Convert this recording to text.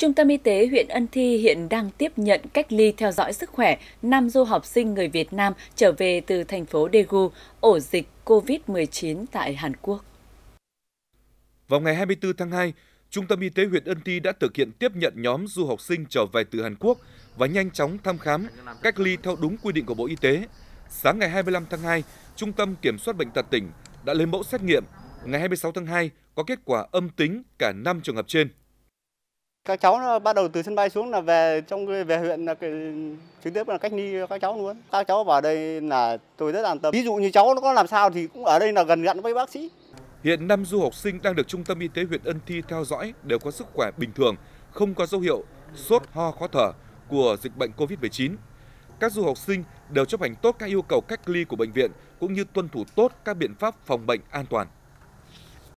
Trung tâm Y tế huyện Ân Thi hiện đang tiếp nhận cách ly theo dõi sức khỏe 5 du học sinh người Việt Nam trở về từ thành phố Daegu, ổ dịch COVID-19 tại Hàn Quốc. Vào ngày 24 tháng 2, Trung tâm Y tế huyện Ân Thi đã thực hiện tiếp nhận nhóm du học sinh trở về từ Hàn Quốc và nhanh chóng thăm khám, cách ly theo đúng quy định của Bộ Y tế. Sáng ngày 25 tháng 2, Trung tâm Kiểm soát Bệnh tật tỉnh đã lấy mẫu xét nghiệm. Ngày 26 tháng 2, có kết quả âm tính cả 5 trường hợp trên. Các cháu nó bắt đầu từ sân bay xuống là về trong về huyện là trực tiếp là cách ly các cháu luôn. Các cháu vào đây là tôi rất an tâm. Ví dụ như cháu nó có làm sao thì cũng ở đây là gần gặn với bác sĩ. Hiện năm du học sinh đang được Trung tâm Y tế huyện Ân Thi theo dõi đều có sức khỏe bình thường, không có dấu hiệu sốt, ho, khó thở của dịch bệnh COVID-19. Các du học sinh đều chấp hành tốt các yêu cầu cách ly của bệnh viện cũng như tuân thủ tốt các biện pháp phòng bệnh an toàn.